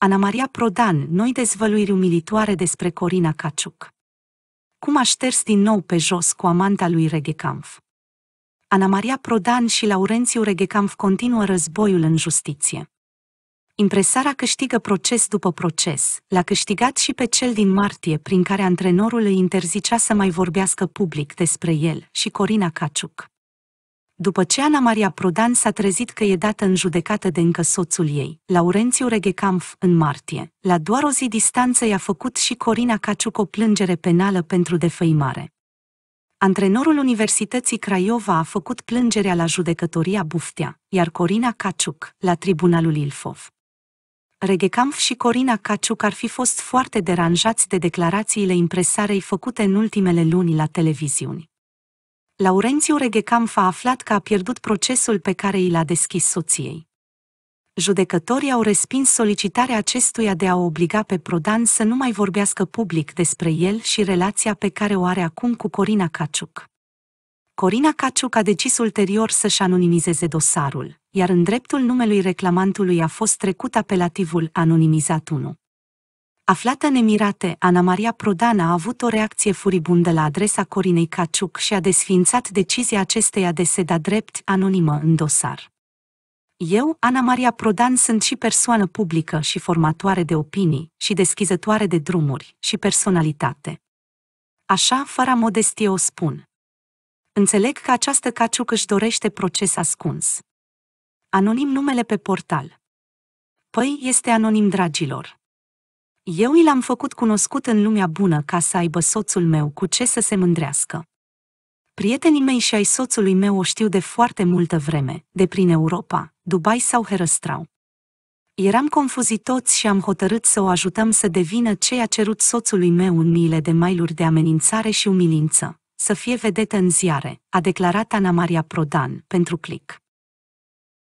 Ana Maria Prodan, noi dezvăluiri umilitoare despre Corina Caciuc. Cum a șters din nou pe jos cu amanta lui Reghecamf. Ana Maria Prodan și Laurențiu Reghecamf continuă războiul în justiție. Impresara câștigă proces după proces, l-a câștigat și pe cel din martie prin care antrenorul îi interzicea să mai vorbească public despre el și Corina Caciuc. După ce Ana Maria Prodan s-a trezit că e dată în judecată de încă soțul ei, Laurențiu Reghecamf, în martie, la doar o zi distanță i-a făcut și Corina Caciuc o plângere penală pentru defăimare. Antrenorul Universității Craiova a făcut plângerea la judecătoria Buftea, iar Corina Caciuc, la tribunalul Ilfov. Reghecamf și Corina Caciuc ar fi fost foarte deranjați de declarațiile impresarei făcute în ultimele luni la televiziuni. Laurențiu Reghecamf a aflat că a pierdut procesul pe care i l-a deschis soției. Judecătorii au respins solicitarea acestuia de a o obliga pe Prodan să nu mai vorbească public despre el și relația pe care o are acum cu Corina Caciuc. Corina Caciuc a decis ulterior să-și anonimizeze dosarul, iar în dreptul numelui reclamantului a fost trecut apelativul anonimizat 1. Aflată în Emirate, Ana Maria Prodan a avut o reacție furibundă la adresa Corinei Caciuc și a desfințat decizia acesteia de seda drept anonimă în dosar. Eu, Ana Maria Prodan, sunt și persoană publică și formatoare de opinii, și deschizătoare de drumuri, și personalitate. Așa, fără modestie o spun. Înțeleg că această caciuc își dorește proces ascuns. Anonim numele pe portal. Păi este anonim, dragilor. Eu i l-am făcut cunoscut în lumea bună ca să aibă soțul meu cu ce să se mândrească. Prietenii mei și ai soțului meu o știu de foarte multă vreme, de prin Europa, Dubai sau Herăstrau. Eram toți și am hotărât să o ajutăm să devină ce a cerut soțului meu în miile de mailuri de amenințare și umilință, să fie vedetă în ziare, a declarat Ana Maria Prodan, pentru click.